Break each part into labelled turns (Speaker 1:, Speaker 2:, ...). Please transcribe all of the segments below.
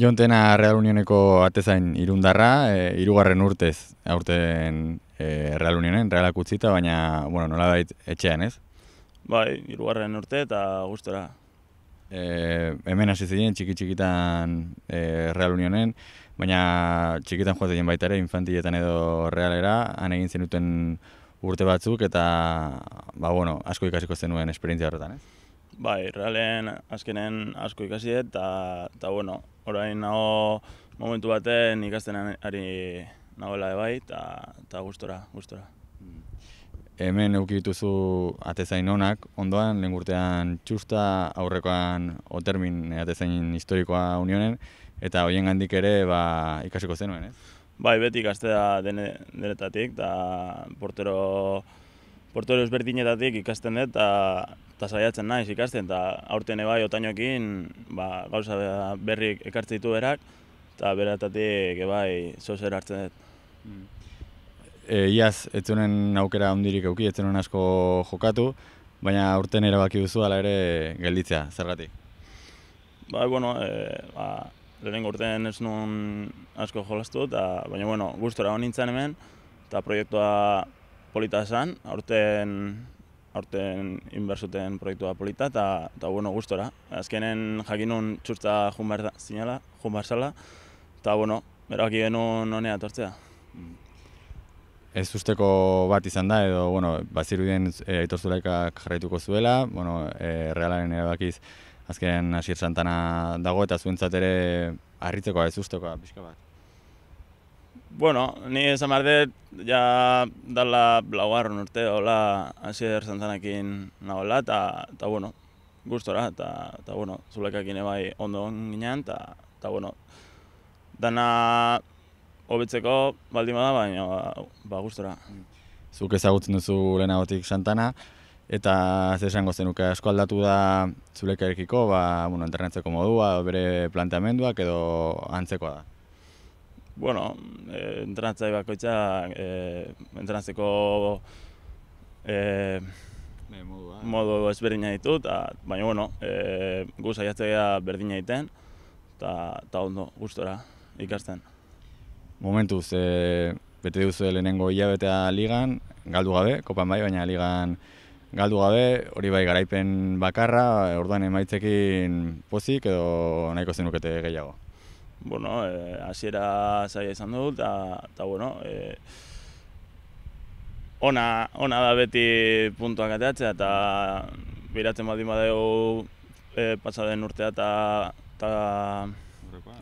Speaker 1: Jontena Real Unioneko atezain irundarra, e, eh, irugarren urtez eh, aurten e, Real Unionen, Realak utzita, baina, bueno, nola etxean, ez?
Speaker 2: Bai, irugarren urte eta gustora.
Speaker 1: E, hemen hasi ziren txiki-txikitan Real Unionen, baina txikitan joaz egin baita ere, infantiletan edo realera, han egin zenuten urte batzuk eta, ba, bueno, asko ikasiko zenuen esperientzia horretan, ez? Eh?
Speaker 2: Bai, realen azkenen asko ikasi dut, eta, eta bueno, orain nago momentu baten ikasten ari nagoela ebai, eta, eta gustora, gustora.
Speaker 1: Hemen eukituzu atezain honak, ondoan, lehen urtean txusta, aurrekoan otermin atezain historikoa unionen, eta horien gandik ere ba, ikasiko zenuen, ez?
Speaker 2: Bai, beti ikastea dene, denetatik, eta portero, portero ikasten dut, eta, eta saiatzen naiz ikasten, eta aurten ebai otainokin ba, gauza berri ekartzen ditu berak, eta beratatik ebai zozer hartzen dut. Mm.
Speaker 1: E, iaz, etzunen aukera ondirik euki, etzunen asko jokatu, baina aurten erabaki duzu ala ere gelditzea, zergatik?
Speaker 2: Ba, bueno, e, ba, lehenengo urtean ez nuen asko jolastu, baina, bueno, gustora hon nintzen hemen, eta proiektua polita esan, aurten aurten inbertsuten proiektua polita, eta, eta bueno, gustora. Azkenen jakinun txurtza jumbar zinala, eta bueno, erabaki genuen honea tortzea.
Speaker 1: Ez usteko bat izan da, edo, bueno, bazirudien e, jarraituko zuela, bueno, e, realaren erabakiz, azkenen hasier santana dago, eta zuentzat ere harritzeko ez ustekoa pixka bat.
Speaker 2: Bueno, ni esan behar ya da la blauar norte o la así de Santana aquí bueno, gustora, ta bueno, bai ondo ginian ta ta bueno. Dana hobetzeko baldima da, baina ba, ba, gustora.
Speaker 1: Zuk ezagutzen duzu Lena Santana eta ze esango zenuke asko da zulekarekiko, ba bueno, internetzeko modua, bere planteamendua edo antzekoa da
Speaker 2: bueno, eh, bakoitza, eh, entrenatzeko eh, eh, modu, ezberdina ditu, ta, baina, bueno, eh, gu berdina egiten, eta ondo, gustora ikasten.
Speaker 1: Momentuz, eh, bete duzu lehenengo hilabetea ligan, galdu gabe, kopan bai, baina ligan galdu gabe, hori bai garaipen bakarra, orduan emaitzekin pozik edo nahiko zenukete gehiago
Speaker 2: bueno, e, eh, asiera zaila izan dut, eta, bueno, e, ona, ona da beti puntuak ateatzea, eta biratzen baldin badeu e, eh, pasaden urtea eta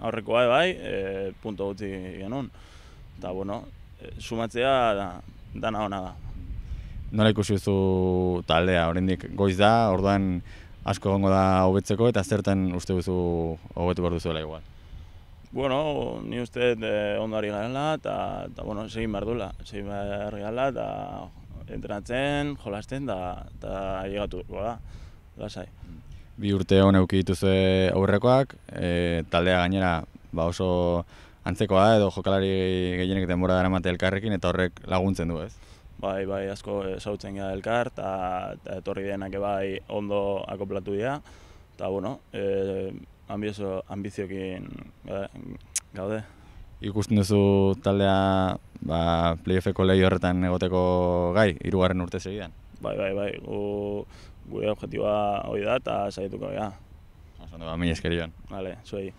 Speaker 2: aurrekoa, bai, e, puntu gutxi genuen. Eta, bueno, sumatzea da, dana ona da.
Speaker 1: Nola ikusi duzu taldea, oraindik goiz da, orduan asko egongo da hobetzeko eta zertan uste duzu hobetu behar duzuela igual?
Speaker 2: Bueno, ni uste eh, ondo ari garela, eta, eta, bueno, segin behar duela. Segin behar eta entratzen, jolasten eta da, llegatu dugu ba, Lasai.
Speaker 1: Bi urte hon eukiditu aurrekoak, e, taldea gainera ba oso antzekoa edo jokalari gehienek denbora dara mate elkarrekin, eta horrek laguntzen du ez?
Speaker 2: Bai, bai, asko zautzen gara elkar, eta etorri denak bai ondo akoplatu dira, eta, bueno, e, ambizio, ambiziokin gaude.
Speaker 1: Ikusten duzu taldea ba, play-offeko lehi horretan egoteko gai, irugarren urte segidan?
Speaker 2: Bai, bai, bai, gu, gure objetiua hori da eta saietuko gara. Ja.
Speaker 1: Osando, ba, mi eskerioan.
Speaker 2: Vale, zuei.